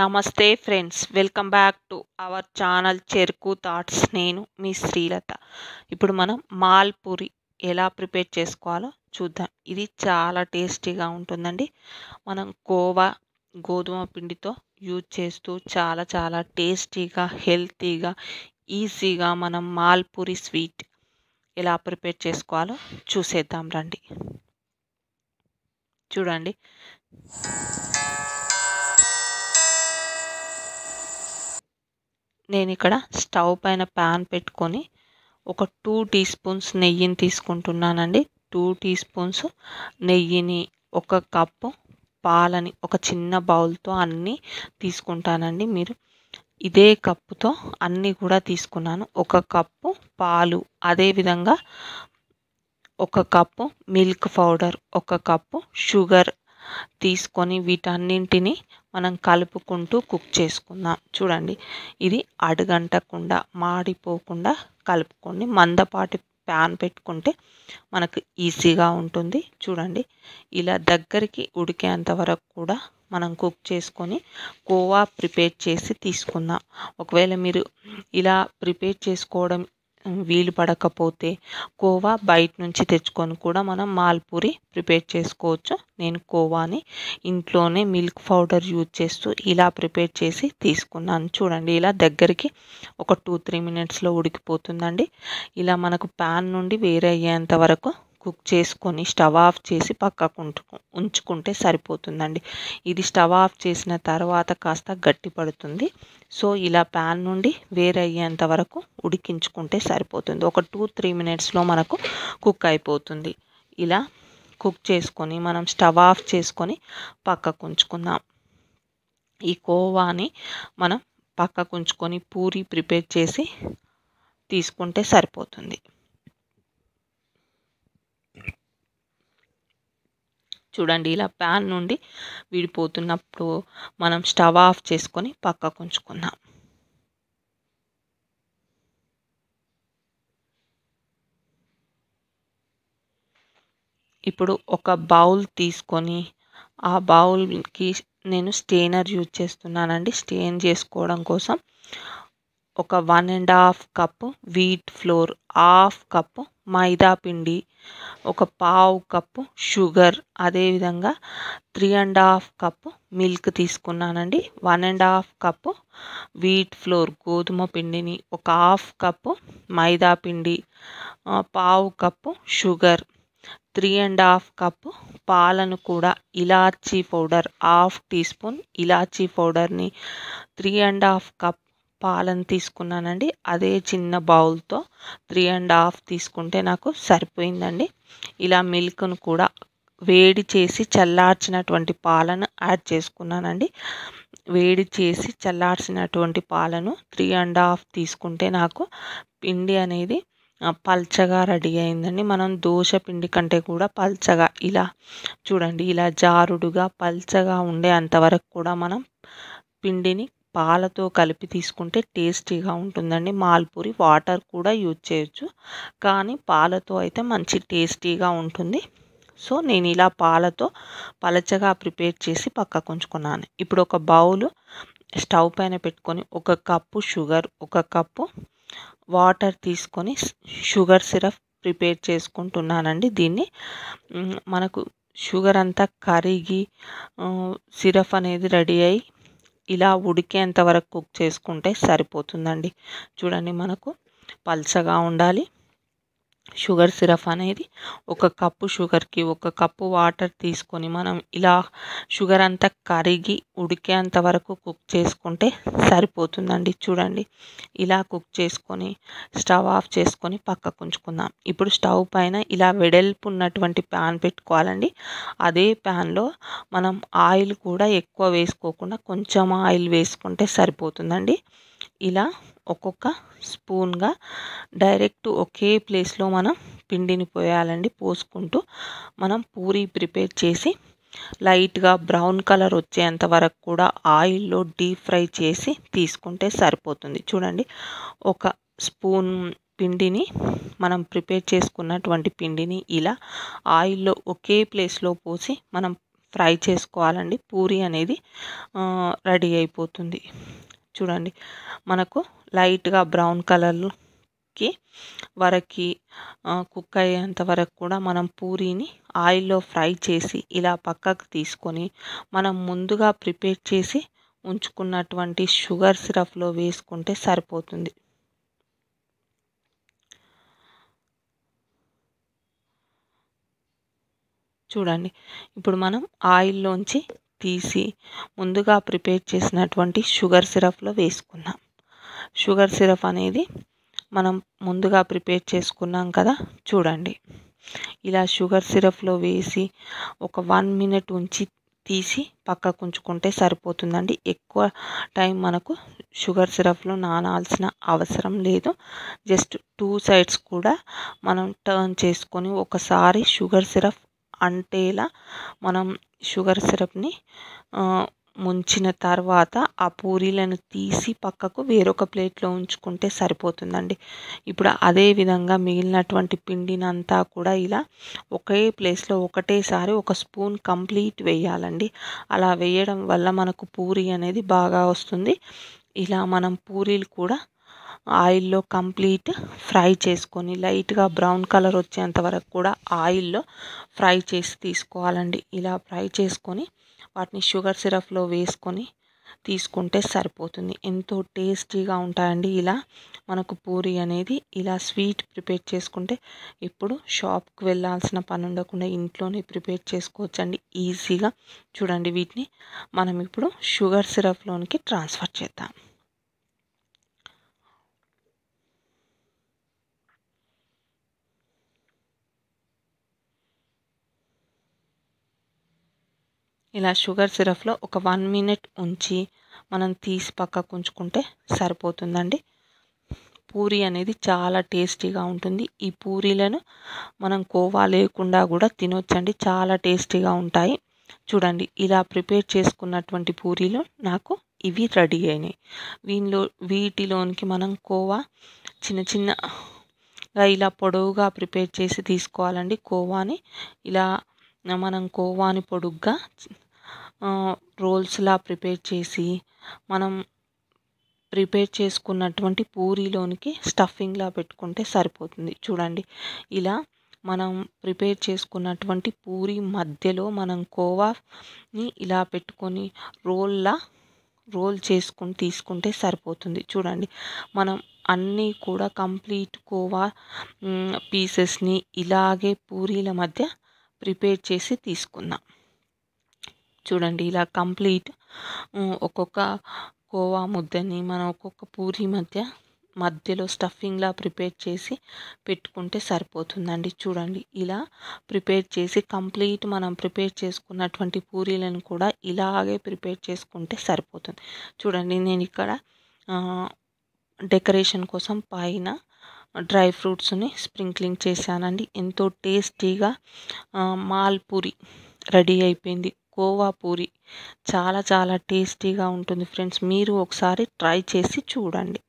నమస్తే friends welcome back to our channel Cheruku thoughts నేను మీ శ్రీలత ఇప్పుడు మనం మాల్పూరి ఎలా ప్రిపేర్ చేసుకోవాలో చూద్దాం ఇది చాలా టేస్టీగా ఉంటుందండి మనం కోవా గోధుమ పిండితో యూజ్ చేస్తూ చాలా చాలా టేస్టీగా హెల్తీగా ఈజీగా మనం మాల్పూరి స్వీట్ ఎలా ప్రిపేర్ చేసుకోవాలో చూసేద్దాం రండి చూడండి నేను ఇక్కడ స్టవ్ పైన ప్యాన్ పెట్టుకొని ఒక టూ టీ స్పూన్స్ నెయ్యిని తీసుకుంటున్నానండి టూ టీ స్పూన్స్ నెయ్యిని ఒక కప్పు పాలని ఒక చిన్న బౌల్తో అన్నీ తీసుకుంటానండి మీరు ఇదే కప్పుతో అన్నీ కూడా తీసుకున్నాను ఒక కప్పు పాలు అదేవిధంగా ఒక కప్పు మిల్క్ పౌడర్ ఒక కప్పు షుగర్ తీసుకొని వీటన్నింటిని మనం కలుపుకుంటూ కుక్ చేసుకుందాం చూడండి ఇది అడుగంటకుండా మాడిపోకుండా కలుపుకొని మందపాటి ప్యాన్ పెట్టుకుంటే మనకు ఈజీగా ఉంటుంది చూడండి ఇలా దగ్గరికి ఉడికేంత వరకు కూడా మనం కుక్ చేసుకొని కోవా ప్రిపేర్ చేసి తీసుకుందాం ఒకవేళ మీరు ఇలా ప్రిపేర్ చేసుకోవడం వీలు పడకపోతే కోవా బయట నుంచి తెచ్చుకొని కూడా మనం మాల్పూరి ప్రిపేర్ చేసుకోవచ్చు నేను కోవాని ఇంట్లోనే మిల్క్ పౌడర్ యూజ్ చేస్తూ ఇలా ప్రిపేర్ చేసి తీసుకున్నాను చూడండి ఇలా దగ్గరికి ఒక టూ త్రీ మినిట్స్లో ఉడికిపోతుందండి ఇలా మనకు ప్యాన్ నుండి వేరే అయ్యేంత వరకు కుక్ చేసుకొని స్టవ్ ఆఫ్ చేసి పక్కకు ఉంచుకుంటే సరిపోతుందండి ఇది స్టవ్ ఆఫ్ చేసిన తర్వాత కాస్త గట్టి పడుతుంది సో ఇలా ప్యాన్ నుండి వేరయ్యేంత వరకు ఉడికించుకుంటే సరిపోతుంది ఒక టూ త్రీ మినిట్స్లో మనకు కుక్ అయిపోతుంది ఇలా కుక్ చేసుకొని మనం స్టవ్ ఆఫ్ చేసుకొని పక్కకు ఉంచుకుందాం ఈ కోవాని మనం పక్కకు ఉంచుకొని పూరి ప్రిపేర్ చేసి తీసుకుంటే సరిపోతుంది చూడండి ఇలా ప్యాన్ నుండి విడిపోతున్నప్పుడు మనం స్టవ్ ఆఫ్ చేసుకొని పక్కకు ఉంచుకుందాం ఇప్పుడు ఒక బౌల్ తీసుకొని ఆ బౌల్కి నేను స్టెయినర్ యూజ్ చేస్తున్నానండి స్టెయిన్ చేసుకోవడం కోసం ఒక one and half cup wheat flour half cup maida పిండి ఒక పావు కప్పు షుగర్ అదేవిధంగా three and half cup milk తీసుకున్నానండి one and half cup wheat flour గోధుమ పిండిని ఒక హాఫ్ కప్పు మైదా పిండి పావు cup sugar three and half cup పాలను కూడా ఇలాచీ పౌడర్ హాఫ్ టీ స్పూన్ ఇలాచీ పౌడర్ని త్రీ అండ్ హాఫ్ కప్ పాలను తీసుకున్నానండి అదే చిన్న బౌల్తో త్రీ అండ్ హాఫ్ తీసుకుంటే నాకు సరిపోయిందండి ఇలా మిల్క్ను కూడా వేడి చేసి చల్లార్చినటువంటి పాలను యాడ్ చేసుకున్నానండి వేడి చేసి చల్లార్చినటువంటి పాలను త్రీ అండ్ హాఫ్ తీసుకుంటే నాకు పిండి అనేది పల్చగా రెడీ అయిందండి మనం దోశ పిండి కంటే కూడా పల్చగా ఇలా చూడండి ఇలా జారుడుగా పల్చగా ఉండే అంతవరకు కూడా మనం పిండిని పాలతో కలిపి తీసుకుంటే టేస్టీగా ఉంటుందండి మాల్పూరి వాటర్ కూడా యూజ్ చేయొచ్చు కానీ పాలతో అయితే మంచి టేస్టీగా ఉంటుంది సో నేను ఇలా పాలతో పలచగా ప్రిపేర్ చేసి పక్కకు ఉంచుకున్నాను ఇప్పుడు ఒక బౌల్ స్టవ్ పైన పెట్టుకొని ఒక కప్పు షుగర్ ఒక కప్పు వాటర్ తీసుకొని షుగర్ సిరప్ ప్రిపేర్ చేసుకుంటున్నానండి దీన్ని మనకు షుగర్ అంతా కరిగి సిరప్ అనేది రెడీ అయ్యి ఇలా ఉడికేంత వరకు కుక్ చేసుకుంటే సరిపోతుందండి చూడండి మనకు పల్చగా ఉండాలి షుగర్ సిరప్ అనేది ఒక కప్పు షుగర్కి ఒక కప్పు వాటర్ తీసుకొని మనం ఇలా షుగర్ అంతా కరిగి ఉడికేంత వరకు కుక్ చేసుకుంటే సరిపోతుందండి చూడండి ఇలా కుక్ చేసుకొని స్టవ్ ఆఫ్ చేసుకొని పక్కకు ఉంచుకుందాం ఇప్పుడు స్టవ్ పైన ఇలా వెడల్పు ఉన్నటువంటి ప్యాన్ పెట్టుకోవాలండి అదే ప్యాన్లో మనం ఆయిల్ కూడా ఎక్కువ వేసుకోకుండా కొంచెం ఆయిల్ వేసుకుంటే సరిపోతుందండి ఇలా ఒక్కొక్క స్పూన్గా డైరెక్ట్ ఒకే ప్లేస్లో మనం పిండిని పోయాలండి పోసుకుంటూ మనం పూరి ప్రిపేర్ చేసి లైట్గా బ్రౌన్ కలర్ వచ్చేంత వరకు కూడా ఆయిల్లో డీప్ ఫ్రై చేసి తీసుకుంటే సరిపోతుంది చూడండి ఒక స్పూన్ పిండిని మనం ప్రిపేర్ చేసుకున్నటువంటి పిండిని ఇలా ఆయిల్లో ఒకే ప్లేస్లో పోసి మనం ఫ్రై చేసుకోవాలండి పూరి అనేది రెడీ అయిపోతుంది చూడండి మనకు లైట్గా బ్రౌన్ కలర్కి వరకి కుక్ అయ్యేంత వరకు కూడా మనం పూరీని ఆయిల్లో ఫ్రై చేసి ఇలా పక్కకు తీసుకొని మనం ముందుగా ప్రిపేర్ చేసి ఉంచుకున్నటువంటి షుగర్ సిరప్లో వేసుకుంటే సరిపోతుంది చూడండి ఇప్పుడు మనం ఆయిల్లోంచి తీసి ముందుగా ప్రిపేర్ చేసినటువంటి షుగర్ సిరప్లో వేసుకున్నాం షుగర్ సిరప్ అనేది మనం ముందుగా ప్రిపేర్ చేసుకున్నాం కదా చూడండి ఇలా షుగర్ సిరప్లో వేసి ఒక వన్ మినిట్ ఉంచి తీసి పక్కకు ఉంచుకుంటే సరిపోతుందండి ఎక్కువ టైం మనకు షుగర్ సిరప్లో నానాల్సిన అవసరం లేదు జస్ట్ టూ సైడ్స్ కూడా మనం టర్న్ చేసుకొని ఒకసారి షుగర్ సిరప్ అంటేలా మనం షుగర్ సిరప్ని ముంచిన తర్వాత ఆ పూరీలను తీసి పక్కకు వేరొక ప్లేట్లో ఉంచుకుంటే సరిపోతుందండి ఇప్పుడు అదే విధంగా మిగిలినటువంటి పిండినంతా కూడా ఇలా ఒకే ప్లేస్లో ఒకటేసారి ఒక స్పూన్ కంప్లీట్ వేయాలండి అలా వేయడం వల్ల మనకు పూరీ అనేది బాగా వస్తుంది ఇలా మనం పూరీలు కూడా ఆయిల్లో కంప్లీట్ ఫ్రై చేసుకొని లైట్గా బ్రౌన్ కలర్ వచ్చేంత వరకు కూడా ఆయిల్లో ఫ్రై చేసి తీసుకోవాలండి ఇలా ఫ్రై చేసుకొని వాటిని షుగర్ సిరప్లో వేసుకొని తీసుకుంటే సరిపోతుంది ఎంతో టేస్టీగా ఉంటాయండి ఇలా మనకు పూరి అనేది ఇలా స్వీట్ ప్రిపేర్ చేసుకుంటే ఇప్పుడు షాప్కి వెళ్ళాల్సిన పని ఉండకుండా ఇంట్లోనే ప్రిపేర్ చేసుకోవచ్చండి ఈజీగా చూడండి వీటిని మనం ఇప్పుడు షుగర్ సిరప్లోనికి ట్రాన్స్ఫర్ చేద్దాం ఇలా షుగర్ సిరప్లో ఒక వన్ మినిట్ ఉంచి మనం తీసి పక్కకు ఉంచుకుంటే సరిపోతుందండి పూరి అనేది చాలా టేస్టీగా ఉంటుంది ఈ పూరీలను మనం కోవా లేకుండా కూడా తినొచ్చండి చాలా టేస్టీగా ఉంటాయి చూడండి ఇలా ప్రిపేర్ చేసుకున్నటువంటి పూరీలు నాకు ఇవి రెడీ అయినాయి వీనిలో వీటిలోనికి మనం కోవా చిన్న చిన్నగా ఇలా పొడవుగా ప్రిపేర్ చేసి తీసుకోవాలండి కోవాని ఇలా మనం కోవాని పొడుగ్గా రోల్స్లా ప్రిపేర్ చేసి మనం ప్రిపేర్ చేసుకున్నటువంటి పూరీలోనికి స్టఫింగ్లా పెట్టుకుంటే సరిపోతుంది చూడండి ఇలా మనం ప్రిపేర్ చేసుకున్నటువంటి పూరి మధ్యలో మనం కోవాని ఇలా పెట్టుకొని రోల్లా రోల్ చేసుకుని తీసుకుంటే సరిపోతుంది చూడండి మనం అన్నీ కూడా కంప్లీట్ కోవా పీసెస్ని ఇలాగే పూరీల మధ్య ప్రిపేర్ చేసి తీసుకుందాం చూడండి ఇలా కంప్లీట్ ఒక్కొక్క కోవా ముద్దని మనం ఒక్కొక్క పూరి మధ్య మధ్యలో స్టఫింగ్లా ప్రిపేర్ చేసి పెట్టుకుంటే సరిపోతుందండి చూడండి ఇలా ప్రిపేర్ చేసి కంప్లీట్ మనం ప్రిపేర్ చేసుకున్నటువంటి పూరీలను కూడా ఇలాగే ప్రిపేర్ చేసుకుంటే సరిపోతుంది చూడండి నేను ఇక్కడ డెకరేషన్ కోసం పైన డ్రై ఫ్రూట్స్ని స్ప్రింక్లింగ్ చేశానండి ఎంతో టేస్టీగా మాల్పూరి రెడీ అయిపోయింది కోవా పూరి చాలా చాలా టేస్టీగా ఉంటుంది ఫ్రెండ్స్ మీరు ఒకసారి ట్రై చేసి చూడండి